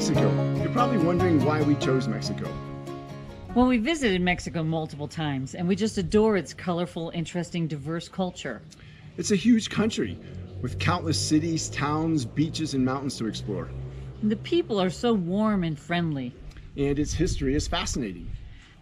Mexico. You're probably wondering why we chose Mexico. Well, we visited Mexico multiple times, and we just adore its colorful, interesting, diverse culture. It's a huge country with countless cities, towns, beaches, and mountains to explore. And the people are so warm and friendly. And its history is fascinating.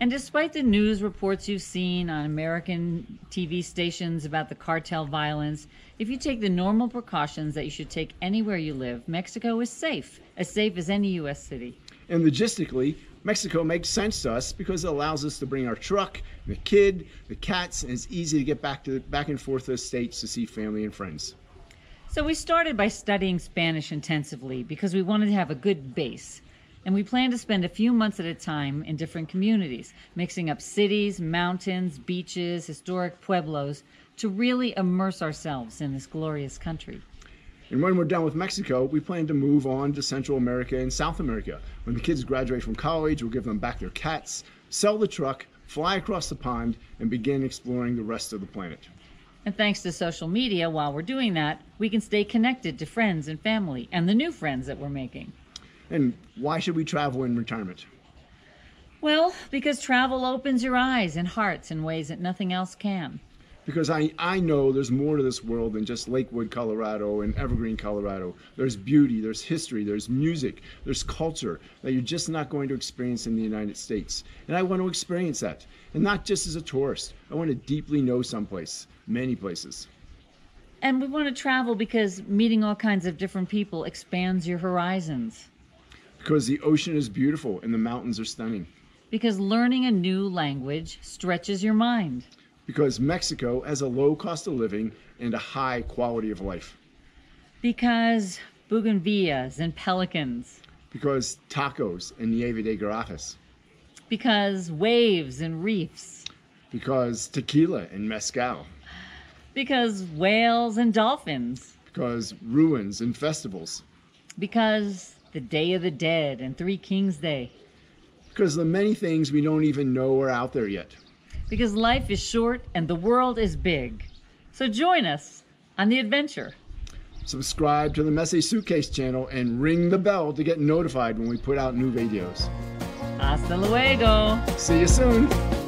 And despite the news reports you've seen on American TV stations about the cartel violence, if you take the normal precautions that you should take anywhere you live, Mexico is safe, as safe as any U.S. city. And logistically, Mexico makes sense to us because it allows us to bring our truck, the kid, the cats, and it's easy to get back to back and forth the states to see family and friends. So we started by studying Spanish intensively because we wanted to have a good base and we plan to spend a few months at a time in different communities, mixing up cities, mountains, beaches, historic pueblos, to really immerse ourselves in this glorious country. And when we're done with Mexico, we plan to move on to Central America and South America. When the kids graduate from college, we'll give them back their cats, sell the truck, fly across the pond, and begin exploring the rest of the planet. And thanks to social media, while we're doing that, we can stay connected to friends and family and the new friends that we're making. And why should we travel in retirement? Well, because travel opens your eyes and hearts in ways that nothing else can. Because I, I know there's more to this world than just Lakewood, Colorado and Evergreen, Colorado. There's beauty, there's history, there's music, there's culture that you're just not going to experience in the United States. And I want to experience that. And not just as a tourist. I want to deeply know someplace, many places. And we want to travel because meeting all kinds of different people expands your horizons. Because the ocean is beautiful and the mountains are stunning. Because learning a new language stretches your mind. Because Mexico has a low cost of living and a high quality of life. Because bougainvilleas and pelicans. Because tacos and nieve de garajas. Because waves and reefs. Because tequila and mezcal. Because whales and dolphins. Because ruins and festivals. Because the Day of the Dead and Three Kings Day. Because the many things we don't even know are out there yet. Because life is short and the world is big. So join us on the adventure. Subscribe to the Messy Suitcase channel and ring the bell to get notified when we put out new videos. Hasta luego. See you soon.